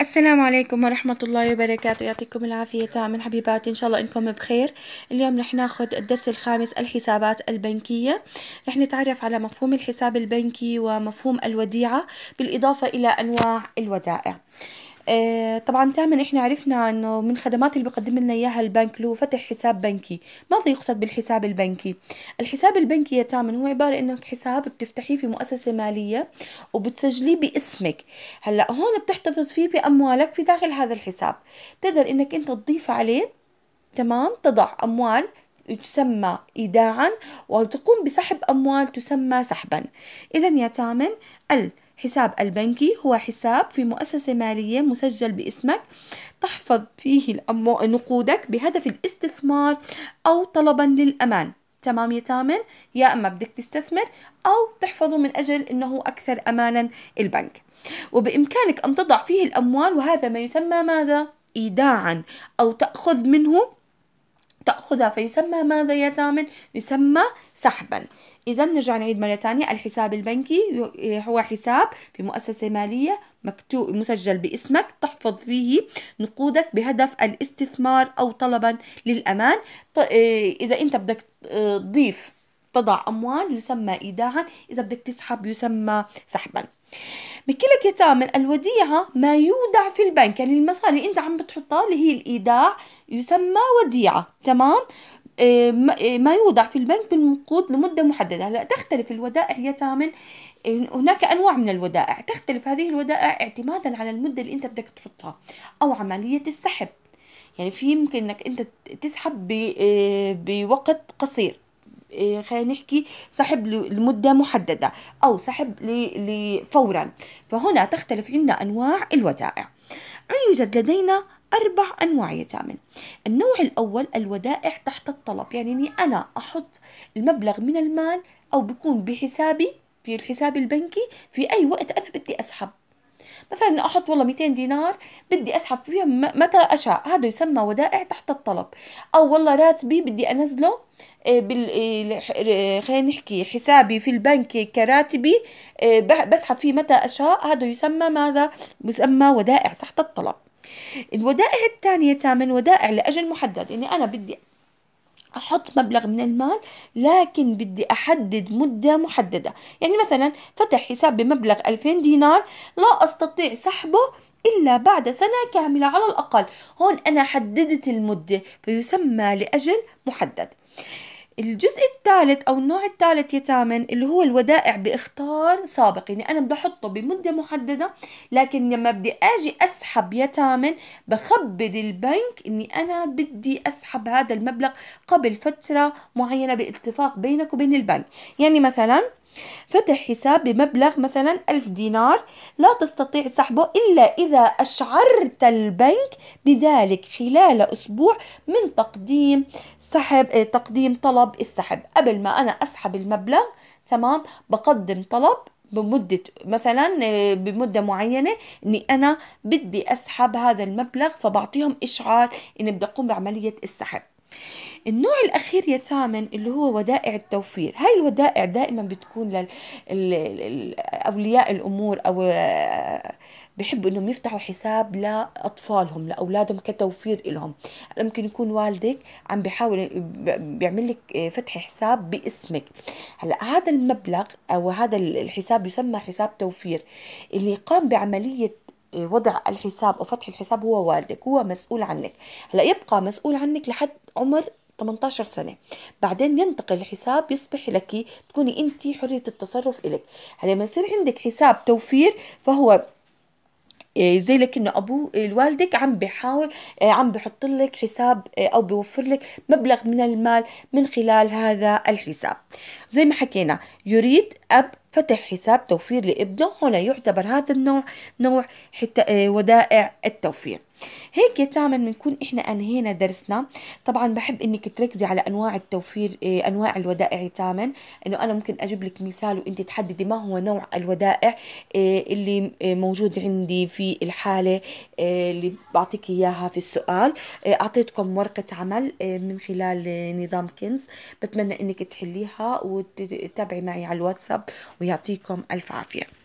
السلام عليكم ورحمة الله وبركاته يعطيكم العافية تامن حبيباتي إن شاء الله إنكم بخير اليوم رح ناخد الدرس الخامس الحسابات البنكية رح نتعرف على مفهوم الحساب البنكي ومفهوم الوديعة بالإضافة إلى أنواع الودائع آه، طبعا تامن احنا عرفنا انه من خدمات اللي بيقدم لنا اياها البنك اللي هو فتح حساب بنكي ماذا يقصد بالحساب البنكي الحساب البنكي يا تامن هو عباره انه حساب بتفتحيه في مؤسسه ماليه وبتسجليه باسمك هلا هون بتحتفظ فيه باموالك في داخل هذا الحساب تقدر انك انت تضيف عليه تمام تضع اموال تسمى ايداعا وتقوم بسحب اموال تسمى سحبا اذا يا تامن ال حساب البنكي هو حساب في مؤسسة مالية مسجل باسمك تحفظ فيه نقودك بهدف الاستثمار أو طلبا للأمان تمام يا تامن يا اما بدك تستثمر او تحفظه من اجل انه اكثر امانا البنك وبامكانك ان تضع فيه الاموال وهذا ما يسمى ماذا ايداعا او تاخذ منه تأخذها فيسمى ماذا يا تامن؟ يسمى سحبا إذا نرجع نعيد مرة ثانية الحساب البنكي هو حساب في مؤسسة مالية مكتوب مسجل باسمك تحفظ فيه نقودك بهدف الاستثمار أو طلبا للأمان إذا أنت بدك آه، تضيف تضع أموال يسمى إيداعا إذا بدك تسحب يسمى سحبا بكلك يتامن الوديعة ما يودع في البنك يعني المصاري اللي أنت عم بتحطها اللي هي الإيداع يسمى وديعة تمام آه، ما آه، يوضع في البنك بالنقود لمدة محددة هلا تختلف الودائع يا تامن آه، هناك أنواع من الودائع تختلف هذه الودائع اعتمادا على المدة اللي أنت بدك تحطها أو عملية السحب يعني في يمكن انك انت تسحب بوقت قصير إيه، خلينا نحكي سحب لمده محدده او سحب فورا فهنا تختلف عندنا انواع الودائع يوجد لدينا أربع أنواع يتامن النوع الأول الودائع تحت الطلب يعني أني أنا أحط المبلغ من المال أو بكون بحسابي في الحساب البنكي في أي وقت أنا بدي أسحب مثلا احط والله 200 دينار بدي اسحب فيها متى اشاء هذا يسمى ودائع تحت الطلب او والله راتبي بدي انزله آه، بال آه، آه، خلينا نحكي حسابي في البنك كراتبي بسحب فيه متى اشاء هذا يسمى ماذا يسمى ودائع تحت الطلب الودائع الثانية تامن ودائع لأجل محدد إني يعني أنا بدي أحط مبلغ من المال لكن بدي أحدد مدة محددة يعني مثلا فتح حساب بمبلغ 2000 دينار لا أستطيع سحبه إلا بعد سنة كاملة على الأقل هون أنا حددت المدة فيسمى لأجل محدد الجزء الثالث او النوع الثالث يا تامن اللي هو الودائع باختار سابق يعني انا بدي احطه بمده محدده لكن لما بدي اجي اسحب يا تامن بخبر البنك اني انا بدي اسحب هذا المبلغ قبل فتره معينه باتفاق بينك وبين البنك يعني مثلا فتح حساب بمبلغ مثلا ألف دينار لا تستطيع سحبه إلا إذا أشعرت البنك بذلك خلال أسبوع من تقديم سحب تقديم طلب السحب قبل ما أنا أسحب المبلغ تمام بقدم طلب بمدة مثلا بمدة معينة اني انا بدي اسحب هذا المبلغ فبعطيهم اشعار اني بدي اقوم بعملية السحب النوع الأخير يا اللي هو ودائع التوفير هاي الودائع دائما بتكون لأولياء الأمور أو آه، بحبوا انهم يفتحوا حساب لاطفالهم لاولادهم كتوفير لهم ممكن يكون والدك عم بيحاول بيعمل لك آه، فتح حساب باسمك هلا هذا المبلغ او هذا الحساب يسمى حساب توفير اللي قام بعمليه وضع الحساب او فتح الحساب هو والدك هو مسؤول عنك هلا يبقى مسؤول عنك لحد عمر 18 سنة بعدين ينتقل الحساب يصبح لك تكوني انت حرية التصرف لك هلا لما يصير عندك حساب توفير فهو إيه، زي لك انه ابو إيه، والدك عم بيحاول إيه، عم بحط لك حساب او بيوفر لك مبلغ من المال من خلال هذا الحساب زي ما حكينا يريد اب فتح حساب توفير لابنه هنا يعتبر هذا النوع نوع حتى ودائع التوفير هيك تماما بنكون احنا انهينا درسنا طبعا بحب انك تركزي على انواع التوفير آه، انواع الودائع تماما انه انا ممكن اجيب لك مثال وانت تحددي ما هو نوع الودائع آه، اللي آه، موجود عندي في الحاله اللي بعطيك اياها في السؤال اعطيتكم ورقه عمل من خلال نظام كنز بتمنى انك تحليها وتتابعي معي على الواتساب ويعطيكم الف عافيه